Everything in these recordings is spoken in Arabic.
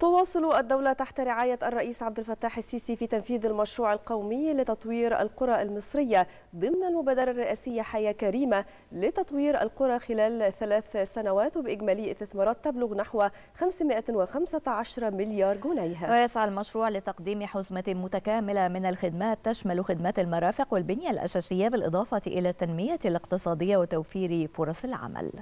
تواصل الدولة تحت رعاية الرئيس عبد الفتاح السيسي في تنفيذ المشروع القومي لتطوير القرى المصرية ضمن المبادرة الرئاسية حياة كريمة لتطوير القرى خلال ثلاث سنوات وبإجمالي استثمارات تبلغ نحو 515 مليار جنيه. ويسعى المشروع لتقديم حزمة متكاملة من الخدمات تشمل خدمات المرافق والبنية الأساسية بالإضافة إلى التنمية الاقتصادية وتوفير فرص العمل.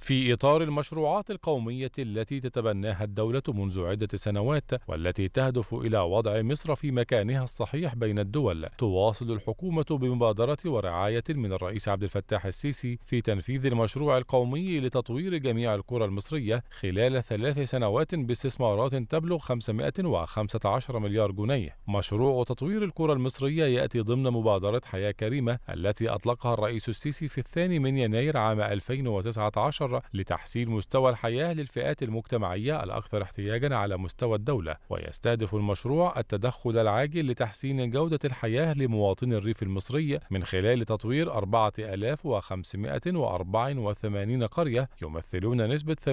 في إطار المشروعات القومية التي تتبناها الدولة منذ عدة سنوات والتي تهدف إلى وضع مصر في مكانها الصحيح بين الدول تواصل الحكومة بمبادرة ورعاية من الرئيس عبد الفتاح السيسي في تنفيذ المشروع القومي لتطوير جميع القرى المصرية خلال ثلاث سنوات باستثمارات تبلغ 515 مليار جنيه مشروع تطوير القرى المصرية يأتي ضمن مبادرة حياة كريمة التي أطلقها الرئيس السيسي في الثاني من يناير عام 2019 المستمرة لتحسين مستوى الحياة للفئات المجتمعية الأكثر احتياجا على مستوى الدولة ويستهدف المشروع التدخل العاجل لتحسين جودة الحياة لمواطني الريف المصري من خلال تطوير 4584 قرية يمثلون نسبة 58%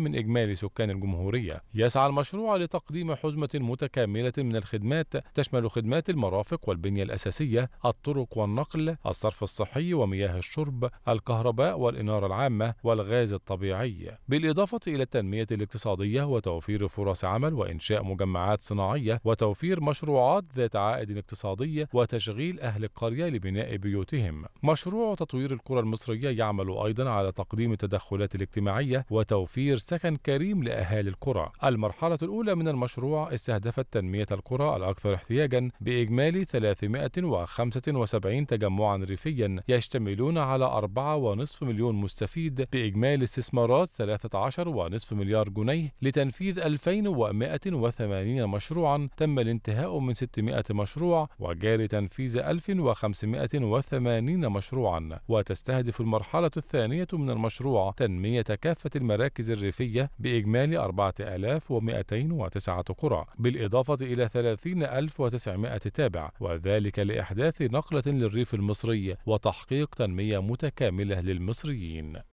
من إجمالي سكان الجمهورية يسعى المشروع لتقديم حزمة متكاملة من الخدمات تشمل خدمات المرافق والبنية الأساسية الطرق والنقل الصرف الصحي ومياه الشرب الكهرباء والإنارة العامة والغاز الطبيعي بالإضافة إلى التنمية الاقتصادية وتوفير فرص عمل وإنشاء مجمعات صناعية وتوفير مشروعات ذات عائد اقتصادي وتشغيل أهل القرية لبناء بيوتهم مشروع تطوير القرى المصرية يعمل أيضا على تقديم التدخلات الاجتماعية وتوفير سكن كريم لأهالي القرى المرحلة الأولى من المشروع استهدفت تنمية القرى الأكثر احتياجا بإجمالي 375 تجمعا ريفيا يشتملون على 4.5 مليون مستهدف تستفيد بإجمالي استثمارات 13.5 مليار جنيه لتنفيذ 2180 مشروعا تم الانتهاء من 600 مشروع وجاري تنفيذ 1580 مشروعا وتستهدف المرحلة الثانية من المشروع تنمية كافة المراكز الريفية بإجمالي 4209 قرى بالإضافة إلى 30900 تابع وذلك لإحداث نقلة للريف المصري وتحقيق تنمية متكاملة للمصريين Nine